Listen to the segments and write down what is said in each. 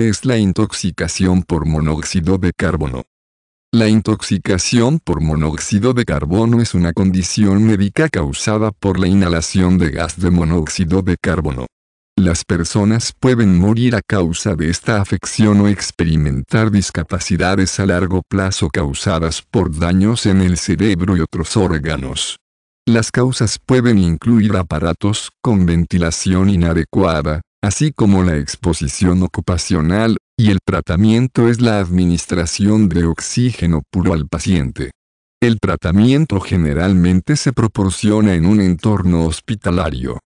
es la intoxicación por monóxido de carbono. La intoxicación por monóxido de carbono es una condición médica causada por la inhalación de gas de monóxido de carbono. Las personas pueden morir a causa de esta afección o experimentar discapacidades a largo plazo causadas por daños en el cerebro y otros órganos. Las causas pueden incluir aparatos con ventilación inadecuada, así como la exposición ocupacional, y el tratamiento es la administración de oxígeno puro al paciente. El tratamiento generalmente se proporciona en un entorno hospitalario.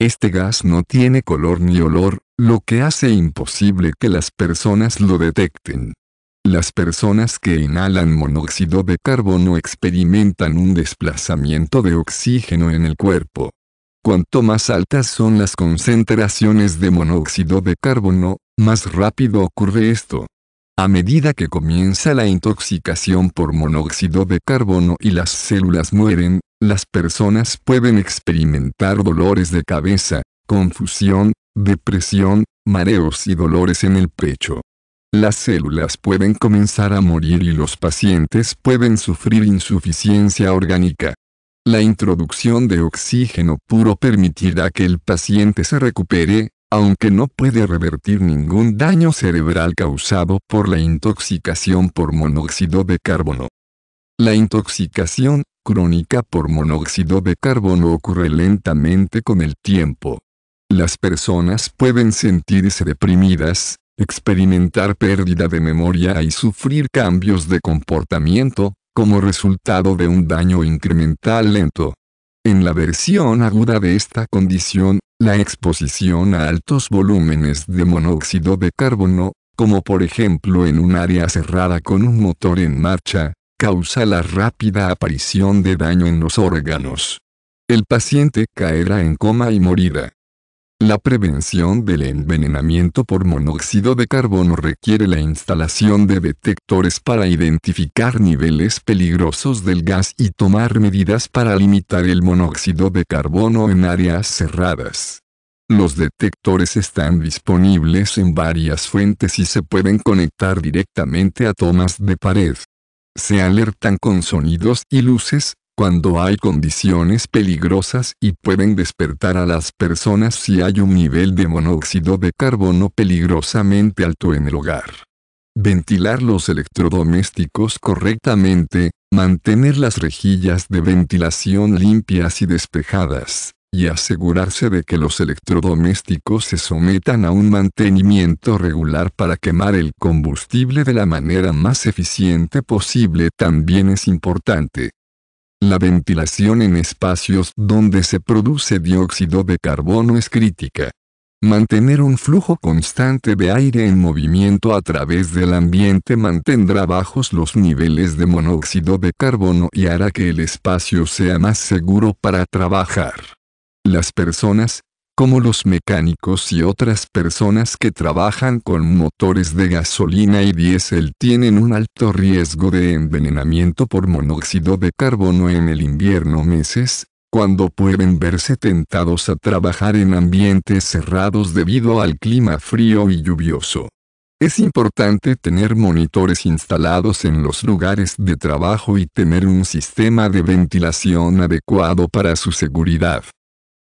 Este gas no tiene color ni olor, lo que hace imposible que las personas lo detecten. Las personas que inhalan monóxido de carbono experimentan un desplazamiento de oxígeno en el cuerpo. Cuanto más altas son las concentraciones de monóxido de carbono, más rápido ocurre esto. A medida que comienza la intoxicación por monóxido de carbono y las células mueren, las personas pueden experimentar dolores de cabeza, confusión, depresión, mareos y dolores en el pecho. Las células pueden comenzar a morir y los pacientes pueden sufrir insuficiencia orgánica. La introducción de oxígeno puro permitirá que el paciente se recupere, aunque no puede revertir ningún daño cerebral causado por la intoxicación por monóxido de carbono. La intoxicación crónica por monóxido de carbono ocurre lentamente con el tiempo. Las personas pueden sentirse deprimidas, experimentar pérdida de memoria y sufrir cambios de comportamiento, como resultado de un daño incremental lento. En la versión aguda de esta condición, la exposición a altos volúmenes de monóxido de carbono, como por ejemplo en un área cerrada con un motor en marcha, causa la rápida aparición de daño en los órganos. El paciente caerá en coma y morirá. La prevención del envenenamiento por monóxido de carbono requiere la instalación de detectores para identificar niveles peligrosos del gas y tomar medidas para limitar el monóxido de carbono en áreas cerradas. Los detectores están disponibles en varias fuentes y se pueden conectar directamente a tomas de pared. Se alertan con sonidos y luces, cuando hay condiciones peligrosas y pueden despertar a las personas si hay un nivel de monóxido de carbono peligrosamente alto en el hogar. Ventilar los electrodomésticos correctamente, mantener las rejillas de ventilación limpias y despejadas, y asegurarse de que los electrodomésticos se sometan a un mantenimiento regular para quemar el combustible de la manera más eficiente posible también es importante. La ventilación en espacios donde se produce dióxido de carbono es crítica. Mantener un flujo constante de aire en movimiento a través del ambiente mantendrá bajos los niveles de monóxido de carbono y hará que el espacio sea más seguro para trabajar. Las personas, como los mecánicos y otras personas que trabajan con motores de gasolina y diésel tienen un alto riesgo de envenenamiento por monóxido de carbono en el invierno meses, cuando pueden verse tentados a trabajar en ambientes cerrados debido al clima frío y lluvioso. Es importante tener monitores instalados en los lugares de trabajo y tener un sistema de ventilación adecuado para su seguridad.